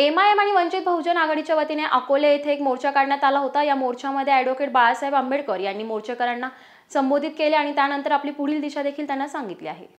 M I am आणि वंचित बहुजन आघाडीच्या वतीने अकोले येथे एक मोर्चा काढण्यात आला होता या मोर्चामध्ये ॲडव्होकेट बाळासाहेब आंबेडकर यांनी मोर्चेकरांना संबोधित केले आणि त्यानंतर आपली पुढील दिशा देखील त्यांना सांगितली आहे